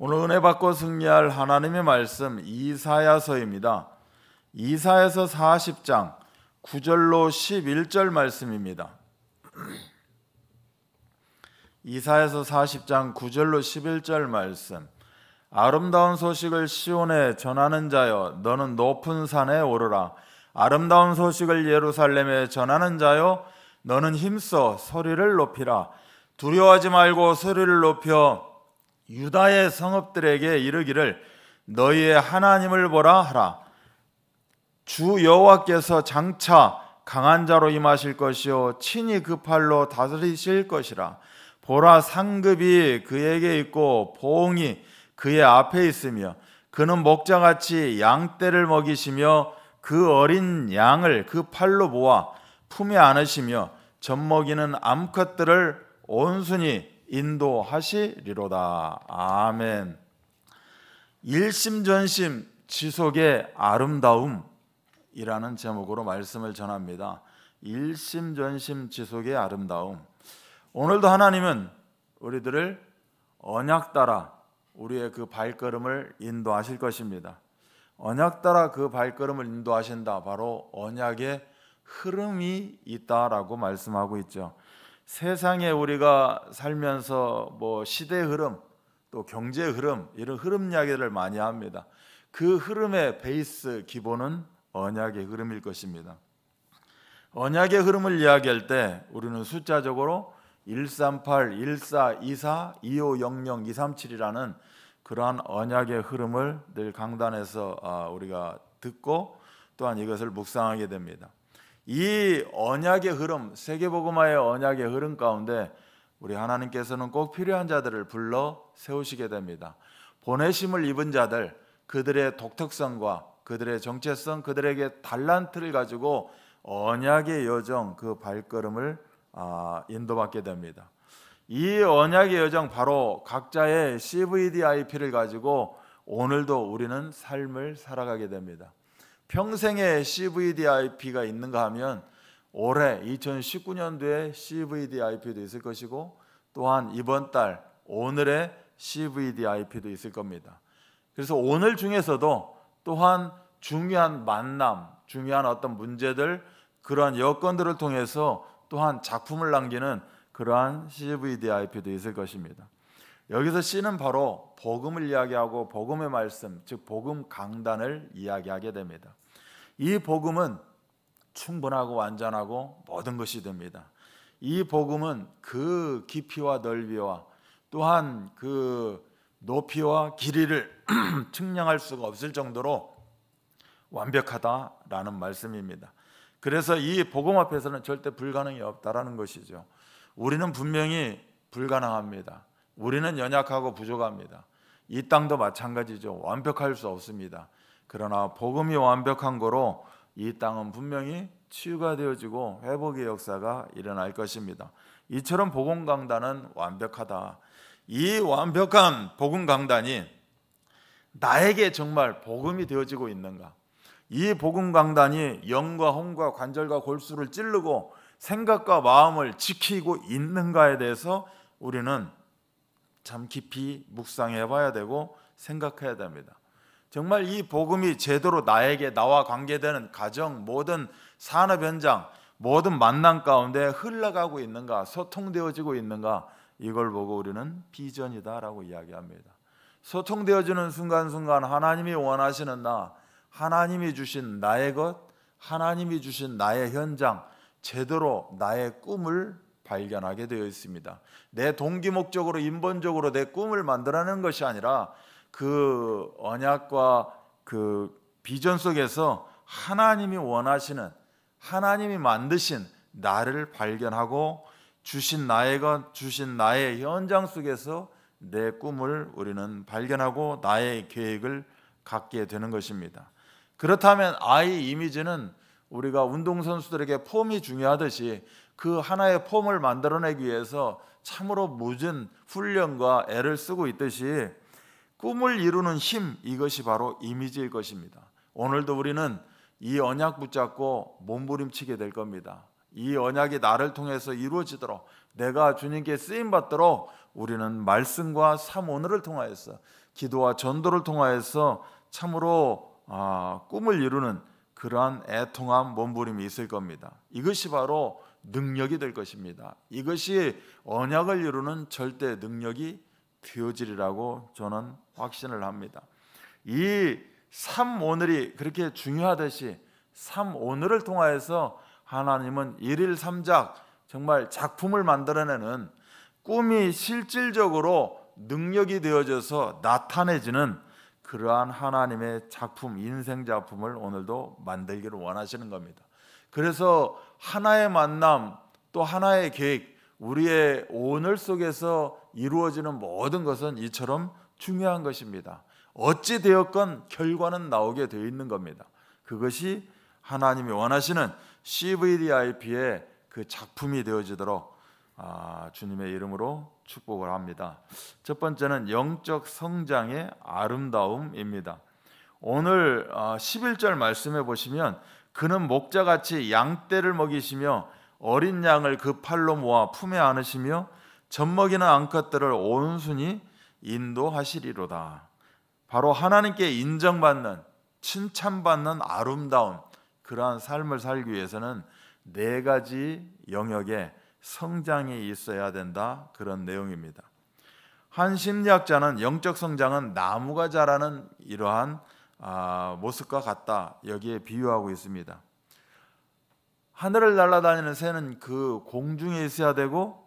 오늘 은혜 받고 승리할 하나님의 말씀 이사야서입니다. 이사야서 40장 9절로 11절 말씀입니다. 이사야서 40장 9절로 11절 말씀. 아름다운 소식을 시온에 전하는 자여 너는 높은 산에 오르라. 아름다운 소식을 예루살렘에 전하는 자여 너는 힘써 소리를 높이라. 두려워하지 말고 소리를 높여 유다의 성읍들에게 이르기를 너희의 하나님을 보라 하라 주 여호와께서 장차 강한 자로 임하실 것이요 친히 그 팔로 다스리실 것이라 보라 상급이 그에게 있고 보응이 그의 앞에 있으며 그는 목자같이 양떼를 먹이시며 그 어린 양을 그 팔로 모아 품에 안으시며 젖먹이는 암컷들을 온순히 인도하시리로다. 아멘. 일심전심 지속의 아름다움이라는 제목으로 말씀을 전합니다. 일심전심 지속의 아름다움. 오늘도 하나님은 우리들을 언약 따라 우리의 그 발걸음을 인도하실 것입니다. 언약 따라 그 발걸음을 인도하신다. 바로 언약의 흐름이 있다라고 말씀하고 있죠. 세상에 우리가 살면서 뭐 시대 흐름 또 경제 흐름 이런 흐름 이야기를 많이 합니다. 그 흐름의 베이스 기본은 언약의 흐름일 것입니다. 언약의 흐름을 이야기할 때 우리는 숫자적으로 138, 14, 24, 2500, 237이라는 그러한 언약의 흐름을 늘 강단에서 아, 우리가 듣고 또한 이것을 묵상하게 됩니다. 이 언약의 흐름, 세계복음화의 언약의 흐름 가운데 우리 하나님께서는 꼭 필요한 자들을 불러 세우시게 됩니다. 보내심을 입은 자들, 그들의 독특성과 그들의 정체성, 그들에게 달란트를 가지고 언약의 여정 그 발걸음을 아, 인도받게 됩니다. 이 언약의 여정 바로 각자의 CVDIP를 가지고 오늘도 우리는 삶을 살아가게 됩니다. 평생에 CVDIP가 있는가 하면 올해 2019년도에 CVDIP도 있을 것이고 또한 이번 달 오늘의 CVDIP도 있을 겁니다. 그래서 오늘 중에서도 또한 중요한 만남, 중요한 어떤 문제들 그러한 여건들을 통해서 또한 작품을 남기는 그러한 CVDIP도 있을 것입니다. 여기서 씨는 바로 복음을 이야기하고 복음의 말씀, 즉 복음 강단을 이야기하게 됩니다. 이 복음은 충분하고 완전하고 모든 것이 됩니다. 이 복음은 그 깊이와 넓이와 또한 그 높이와 길이를 측량할 수가 없을 정도로 완벽하다라는 말씀입니다. 그래서 이 복음 앞에서는 절대 불가능이 없다라는 것이죠. 우리는 분명히 불가능합니다. 우리는 연약하고 부족합니다. 이 땅도 마찬가지죠. 완벽할 수 없습니다. 그러나 복음이 완벽한 거로 이 땅은 분명히 치유가 되어지고 회복의 역사가 일어날 것입니다. 이처럼 복음 강단은 완벽하다. 이 완벽한 복음 강단이 나에게 정말 복음이 되어지고 있는가? 이 복음 강단이 영과 혼과 관절과 골수를 찌르고 생각과 마음을 지키고 있는가에 대해서 우리는 참 깊이 묵상해 봐야 되고 생각해야 됩니다. 정말 이 복음이 제대로 나에게 나와 관계되는 가정 모든 산업 현장 모든 만남 가운데 흘러가고 있는가 소통되어지고 있는가 이걸 보고 우리는 비전이다라고 이야기합니다. 소통되어지는 순간순간 하나님이 원하시는 나, 하나님이 주신 나의 것, 하나님이 주신 나의 현장, 제대로 나의 꿈을 발견하게 되어 있습니다. 내 동기 목적으로 인본적으로 내 꿈을 만들어내는 것이 아니라 그 언약과 그 비전 속에서 하나님이 원하시는 하나님이 만드신 나를 발견하고 주신 나의 것, 주신 나의 현장 속에서 내 꿈을 우리는 발견하고 나의 계획을 갖게 되는 것입니다. 그렇다면 아이 이미지는 우리가 운동선수들에게 폼이 중요하듯이 그 하나의 폼을 만들어내기 위해서 참으로 무진 훈련과 애를 쓰고 있듯이 꿈을 이루는 힘 이것이 바로 이미지일 것입니다. 오늘도 우리는 이 언약 붙잡고 몸부림치게 될 겁니다. 이 언약이 나를 통해서 이루어지도록 내가 주님께 쓰임 받도록 우리는 말씀과 삼오늘을 통하여서 기도와 전도를 통하여서 참으로 아, 꿈을 이루는 그러한 애통한 몸부림이 있을 겁니다. 이것이 바로 능력이 될 것입니다. 이것이 언약을 이루는 절대 능력이 되어지리라고 저는 확신을 합니다. 이 삼오늘이 그렇게 중요하듯이 삼오늘을 통하여서 하나님은 일일 삼작 정말 작품을 만들어내는 꿈이 실질적으로 능력이 되어져서 나타내지는 그러한 하나님의 작품, 인생 작품을 오늘도 만들기를 원하시는 겁니다. 그래서 하나의 만남 또 하나의 계획 우리의 오늘 속에서 이루어지는 모든 것은 이처럼 중요한 것입니다. 어찌 되었건 결과는 나오게 되어 있는 겁니다. 그것이 하나님이 원하시는 CVDIP의 그 작품이 되어지도록 아, 주님의 이름으로 축복을 합니다. 첫 번째는 영적 성장의 아름다움입니다. 오늘 11절 아, 말씀해 보시면 그는 목자같이 양떼를 먹이시며 어린 양을 그 팔로 모아 품에 안으시며 젖먹이는 암컷들을 온순히 인도하시리로다. 바로 하나님께 인정받는 칭찬받는 아름다운 그러한 삶을 살기 위해서는 네 가지 영역에 성장이 있어야 된다 그런 내용입니다. 한 심리학자는 영적 성장은 나무가 자라는 이러한 아, 모습과 같다 여기에 비유하고 있습니다. 하늘을 날아다니는 새는 그 공중에 있어야 되고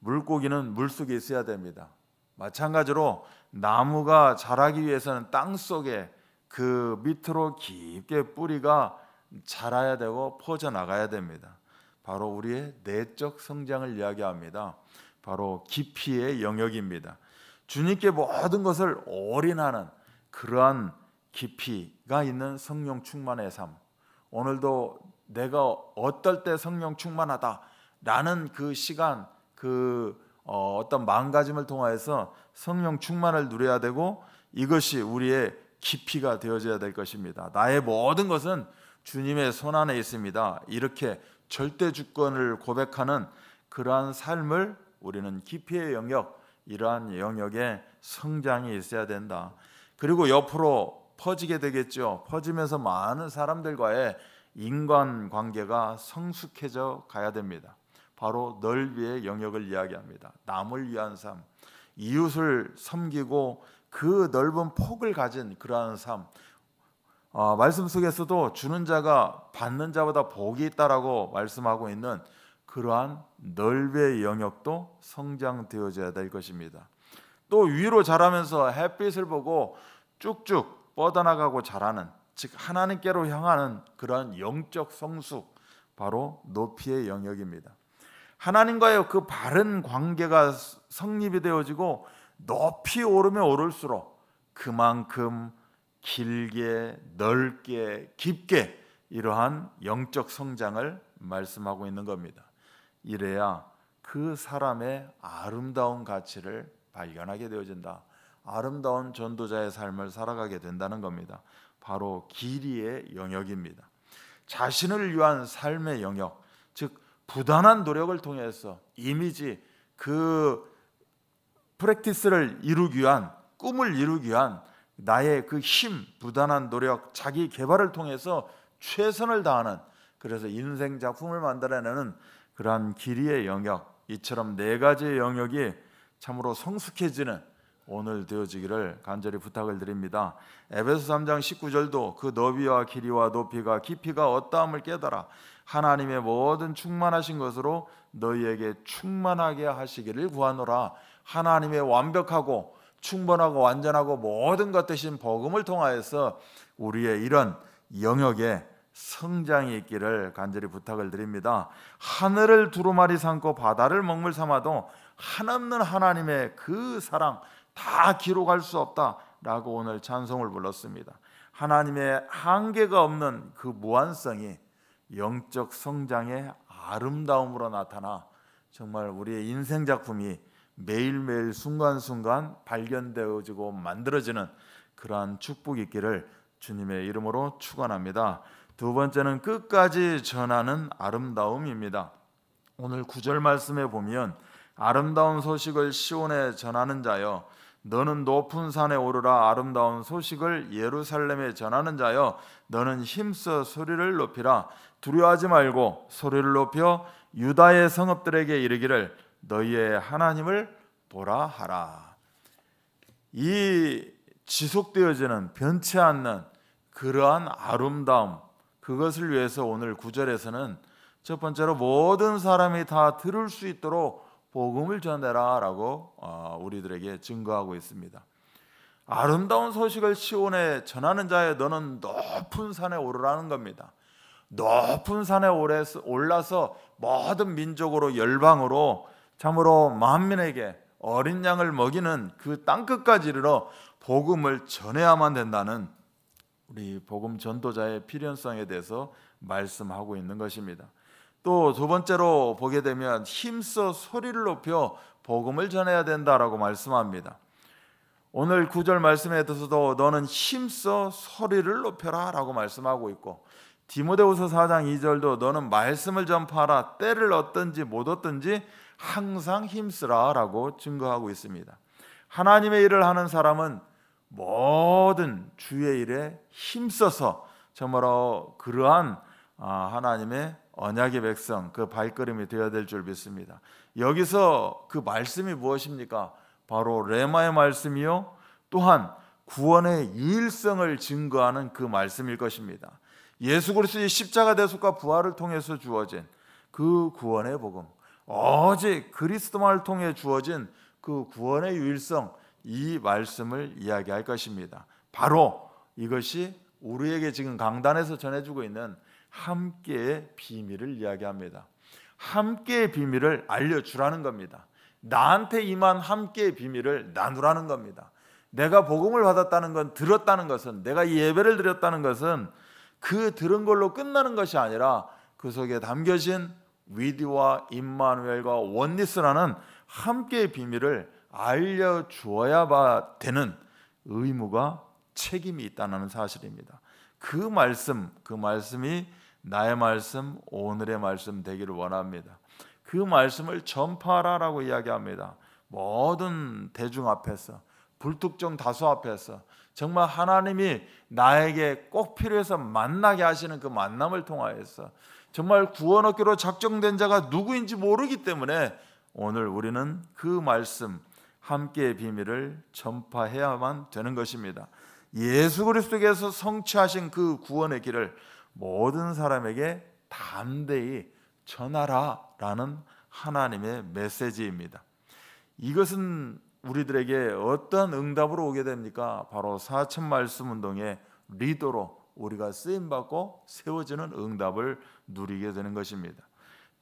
물고기는 물 속에 있어야 됩니다. 마찬가지로 나무가 자라기 위해서는 땅 속에 그 밑으로 깊게 뿌리가 자라야 되고 퍼져 나가야 됩니다. 바로 우리의 내적 성장을 이야기합니다. 바로 깊이의 영역입니다. 주님께 모든 것을 올인하는 그러한 깊이가 있는 성령 충만의 삶. 오늘도 내가 어떨 때 성령 충만하다라는 그 시간 그 어, 떤 마음가짐을 통하여서 성령 충만을 누려야 되고 이것이 우리의 깊이가 되어져야 될 것입니다. 나의 모든 것은 주님의 손 안에 있습니다. 이렇게 절대 주권을 고백하는 그러한 삶을 우리는 깊이의 영역, 이러한 영역에 성장이 있어야 된다. 그리고 옆으로 퍼지게 되겠죠. 퍼지면서 많은 사람들과의 인간 관계가 성숙해져 가야 됩니다. 바로 넓이의 영역을 이야기합니다. 남을 위한 삶, 이웃을 섬기고 그 넓은 폭을 가진 그러한 삶. 어, 말씀 속에서도 주는 자가 받는 자보다 복이 있다라고 말씀하고 있는 그러한 넓의 영역도 성장되어져야 될 것입니다. 또 위로 자라면서 햇빛을 보고 쭉쭉 뻗어나가고 자라는 즉 하나님께로 향하는 그러한 영적 성숙 바로 높이의 영역입니다. 하나님과의 그 바른 관계가 성립이 되어지고 높이 오르면 오를수록 그만큼 길게 넓게 깊게 이러한 영적 성장을 말씀하고 있는 겁니다. 이래야 그 사람의 아름다운 가치를 발견하게 되어진다. 아름다운 전도자의 삶을 살아가게 된다는 겁니다. 바로 길이의 영역입니다. 자신을 위한 삶의 영역, 즉 부단한 노력을 통해서 이미지 그 프랙티스를 이루기 위한 꿈을 이루기 위한 나의 그 힘, 부단한 노력, 자기 개발을 통해서 최선을 다하는 그래서 인생 작품을 만들어내는 그러한 길이의 영역, 이처럼 네 가지의 영역이 참으로 성숙해지는 오늘 되어지기를 간절히 부탁을 드립니다. 에베소 3장 19절도 그 너비와 길이와 높이가 깊이가 어떠함을 깨달아 하나님의 모든 충만하신 것으로 너희에게 충만하게 하시기를 구하노라. 하나님의 완벽하고 충분하고 완전하고 모든 것 대신 복음을 통하여서 우리의 이런 영역에 성장이 있기를 간절히 부탁을 드립니다. 하늘을 두루마리 삼고 바다를 먹물 삼아도 한없는 하나님의 그 사랑, 다 기록할 수 없다라고 오늘 찬송을 불렀습니다. 하나님의 한계가 없는 그 무한성이 영적 성장의 아름다움으로 나타나 정말 우리의 인생 작품이 매일매일 순간순간 발견되어지고 만들어지는 그러한 축복이 있기를 주님의 이름으로 축원합니다. 두 번째는 끝까지 전하는 아름다움입니다. 오늘 구절 말씀에 보면 아름다운 소식을 시온에 전하는 자여 너는 높은 산에 오르라 아름다운 소식을 예루살렘에 전하는 자여 너는 힘써 소리를 높이라 두려워하지 말고 소리를 높여 유다의 성읍들에게 이르기를 너희의 하나님을 보라 하라 이 지속되어지는 변치 않는 그러한 아름다움 그것을 위해서 오늘 구절에서는 첫 번째로 모든 사람이 다 들을 수 있도록 복음을 전해라라고 어, 우리들에게 증거하고 있습니다. 아름다운 소식을 시온에 전하는 자여 너는 높은 산에 오르라는 겁니다. 높은 산에 올라서 모든 민족으로 열방으로 참으로 만민에게 어린 양을 먹이는 그 땅끝까지 이르러 복음을 전해야만 된다는 우리 복음 전도자의 필연성에 대해서 말씀하고 있는 것입니다. 또두 번째로 보게 되면 힘써 소리를 높여 복음을 전해야 된다라고 말씀합니다. 오늘 구절 말씀에 있어서도 너는 힘써 소리를 높여라라고 말씀하고 있고 디모데후서 4장 2절도 너는 말씀을 전파하라 때를 얻든지 못 얻든지 항상 힘쓰라라고 증거하고 있습니다. 하나님의 일을 하는 사람은 모든 주의 일에 힘써서 정말로 그러한 아, 하나님의 언약의 백성 그 발걸음이 되어야 될 줄 믿습니다. 여기서 그 말씀이 무엇입니까? 바로 레마의 말씀이요. 또한 구원의 유일성을 증거하는 그 말씀일 것입니다. 예수 그리스도의 십자가 대속과 부활을 통해서 주어진 그 구원의 복음, 오직 그리스도만을 통해 주어진 그 구원의 유일성 이 말씀을 이야기할 것입니다. 바로 이것이 우리에게 지금 강단에서 전해주고 있는 함께의 비밀을 이야기합니다. 함께의 비밀을 알려주라는 겁니다. 나한테 임한 함께의 비밀을 나누라는 겁니다. 내가 복음을 받았다는 건 들었다는 것은 내가 예배를 드렸다는 것은 그 들은 걸로 끝나는 것이 아니라 그 속에 담겨진 위디와 임마누엘과 원리스라는 함께의 비밀을 알려주어야 되는 의무가 책임이 있다는 사실입니다. 그 말씀, 그 말씀이 나의 말씀 오늘의 말씀 되기를 원합니다. 그 말씀을 전파하라라고 이야기합니다. 모든 대중 앞에서 불특정 다수 앞에서 정말 하나님이 나에게 꼭 필요해서 만나게 하시는 그 만남을 통하여서 정말 구원 얻기로 작정된 자가 누구인지 모르기 때문에 오늘 우리는 그 말씀 함께의 비밀을 전파해야만 되는 것입니다. 예수 그리스도께서 성취하신 그 구원의 길을 모든 사람에게 담대히 전하라라는 하나님의 메시지입니다. 이것은 우리들에게 어떤 응답으로 오게 됩니까? 바로 사천 말씀 운동의 리더로 우리가 쓰임 받고 세워지는 응답을 누리게 되는 것입니다.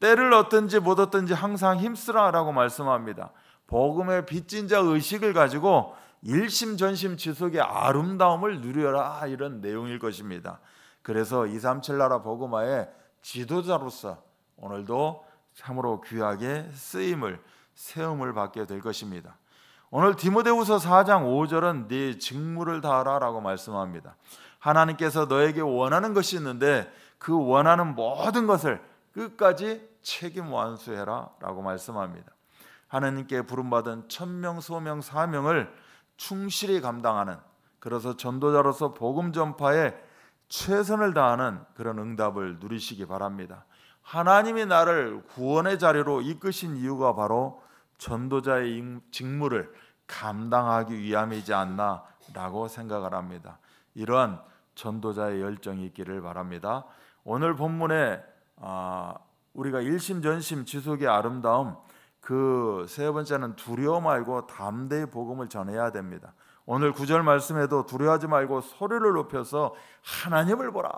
때를 얻든지 못 얻든지 항상 힘쓰라라고 말씀합니다. 복음의 빚진 자 의식을 가지고 일심전심 지속의 아름다움을 누려라 이런 내용일 것입니다. 그래서 이삼칠 나라 복음화의 지도자로서 오늘도 참으로 귀하게 쓰임을 세움을 받게 될 것입니다. 오늘 디모데후서 4장 5절은 네 직무를 다하라라고 말씀합니다. 하나님께서 너에게 원하는 것이 있는데 그 원하는 모든 것을 끝까지 책임 완수해라라고 말씀합니다. 하나님께 부름받은 천명 소명 사명을 충실히 감당하는 그래서 전도자로서 복음 전파에 최선을 다하는 그런 응답을 누리시기 바랍니다. 하나님이 나를 구원의 자리로 이끄신 이유가 바로 전도자의 직무를 감당하기 위함이지 않나라고 생각을 합니다. 이런 전도자의 열정이 있기를 바랍니다. 오늘 본문에 아, 우리가 일심전심 지속의 아름다움 그 세 번째는 두려워 말고 담대히 복음을 전해야 됩니다. 오늘 구절 말씀에도 두려워하지 말고 소리를 높여서 하나님을 보라.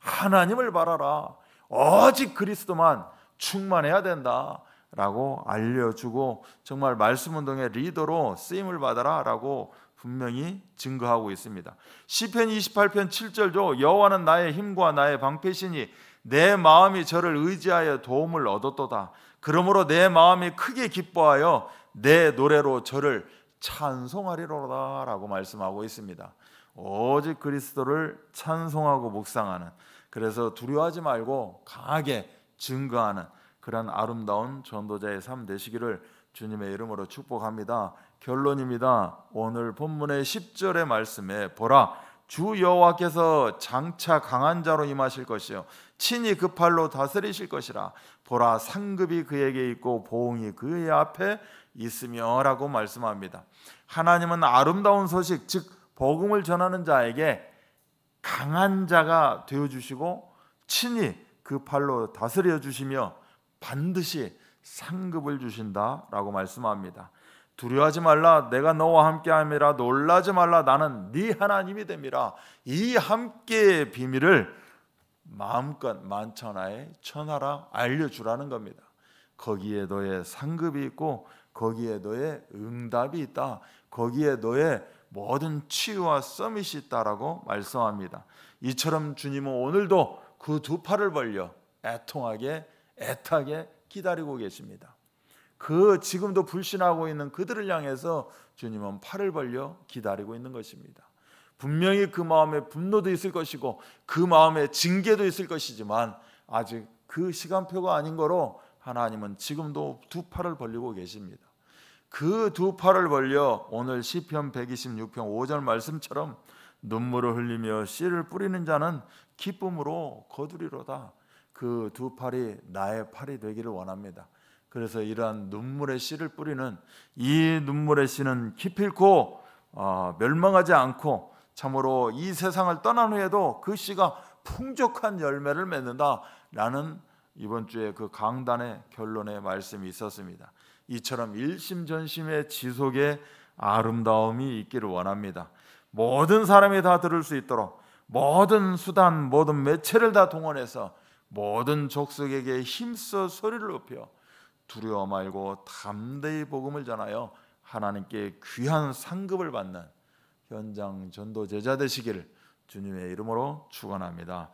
하나님을 바라라. 오직 그리스도만 충만해야 된다. 라고 알려주고 정말 말씀운동의 리더로 쓰임을 받아라 라고 분명히 증거하고 있습니다. 시편 28편 7절도 여호와는 나의 힘과 나의 방패시니 내 마음이 저를 의지하여 도움을 얻었도다. 그러므로 내 마음이 크게 기뻐하여 내 노래로 저를 찬송하리로다라고 말씀하고 있습니다. 오직 그리스도를 찬송하고 묵상하는 그래서 두려워하지 말고 강하게 증거하는 그런 아름다운 전도자의 삶 되시기를 주님의 이름으로 축복합니다. 결론입니다. 오늘 본문의 10절의 말씀에 보라 주 여호와께서 장차 강한 자로 임하실 것이요 친히 그 팔로 다스리실 것이라 보라 상급이 그에게 있고 보응이 그의 앞에 있으며라고 말씀합니다. 하나님은 아름다운 소식 즉 복음을 전하는 자에게 강한 자가 되어 주시고 친히 그 팔로 다스려 주시며 반드시 상급을 주신다라고 말씀합니다. 두려워하지 말라 내가 너와 함께함이라 놀라지 말라 나는 네 하나님이 됨이라 이 함께의 비밀을 마음껏 만천하에 천하라 알려주라는 겁니다. 거기에 너의 상급이 있고 거기에 너의 응답이 있다. 거기에 너의 모든 치유와 서밋이 있다라고 말씀합니다. 이처럼 주님은 오늘도 그 두 팔을 벌려 애통하게 애타게 기다리고 계십니다. 그 지금도 불신하고 있는 그들을 향해서 주님은 팔을 벌려 기다리고 있는 것입니다. 분명히 그 마음에 분노도 있을 것이고 그 마음에 징계도 있을 것이지만 아직 그 시간표가 아닌 거로 하나님은 지금도 두 팔을 벌리고 계십니다. 그 두 팔을 벌려 오늘 시편 126편 5절 말씀처럼 눈물을 흘리며 씨를 뿌리는 자는 기쁨으로 거두리로다. 그 두 팔이 나의 팔이 되기를 원합니다. 그래서 이러한 눈물의 씨를 뿌리는 이 눈물의 씨는 기필코 어, 멸망하지 않고 참으로 이 세상을 떠난 후에도 그 씨가 풍족한 열매를 맺는다라는 이번 주에 그 강단의 결론의 말씀이 있었습니다. 이처럼 일심전심의 지속의 아름다움이 있기를 원합니다. 모든 사람이 다 들을 수 있도록 모든 수단, 모든 매체를 다 동원해서 모든 족속에게 힘써 소리를 높여 두려워 말고 담대히 복음을 전하여 하나님께 귀한 상급을 받는 현장 전도 제자 되시기를 주님의 이름으로 축원합니다.